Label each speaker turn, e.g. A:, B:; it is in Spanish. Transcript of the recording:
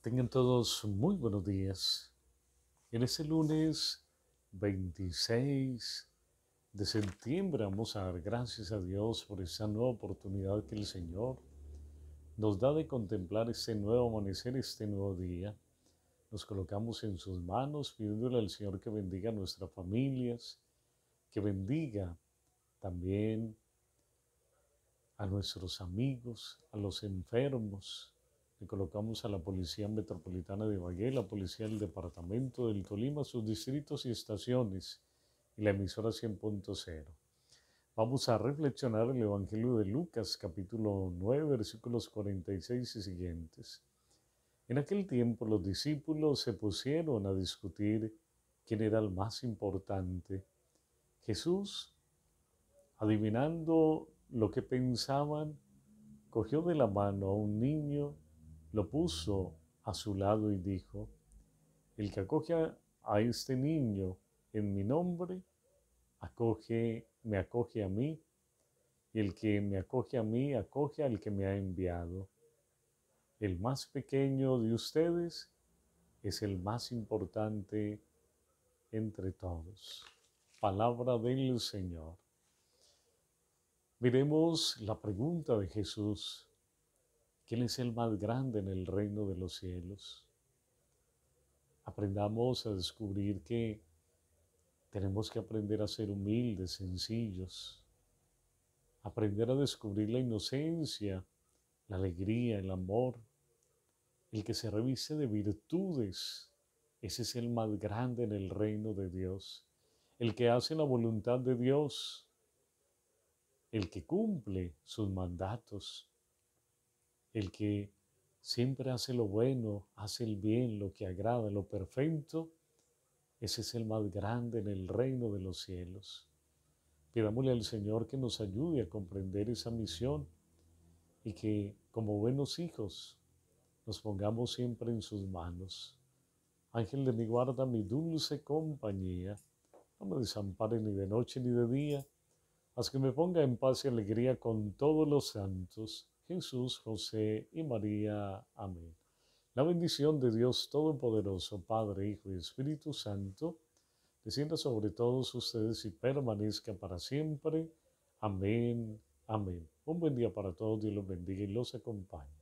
A: Tengan todos muy buenos días. En este lunes 26 de septiembre vamos a dar gracias a Dios por esa nueva oportunidad que el Señor nos da de contemplar este nuevo amanecer, este nuevo día. Nos colocamos en sus manos pidiéndole al Señor que bendiga a nuestras familias, que bendiga también a nuestros amigos, a los enfermos, le colocamos a la Policía Metropolitana de Valle, la Policía del Departamento del Tolima, sus distritos y estaciones y la emisora 100.0. Vamos a reflexionar el Evangelio de Lucas, capítulo 9, versículos 46 y siguientes. En aquel tiempo los discípulos se pusieron a discutir quién era el más importante. Jesús, adivinando lo que pensaban, cogió de la mano a un niño lo puso a su lado y dijo, el que acoge a este niño en mi nombre, acoge, me acoge a mí, y el que me acoge a mí, acoge al que me ha enviado. El más pequeño de ustedes es el más importante entre todos. Palabra del Señor. Miremos la pregunta de Jesús ¿Quién es el más grande en el reino de los cielos. Aprendamos a descubrir que tenemos que aprender a ser humildes, sencillos, aprender a descubrir la inocencia, la alegría, el amor. El que se revise de virtudes, ese es el más grande en el reino de Dios. El que hace la voluntad de Dios, el que cumple sus mandatos, el que siempre hace lo bueno, hace el bien, lo que agrada, lo perfecto, ese es el más grande en el reino de los cielos. Pidámosle al Señor que nos ayude a comprender esa misión y que como buenos hijos nos pongamos siempre en sus manos. Ángel de mi guarda, mi dulce compañía, no me desampare ni de noche ni de día, haz que me ponga en paz y alegría con todos los santos Jesús, José y María. Amén. La bendición de Dios Todopoderoso, Padre, Hijo y Espíritu Santo, descienda sobre todos ustedes y permanezca para siempre. Amén. Amén. Un buen día para todos. Dios los bendiga y los acompañe.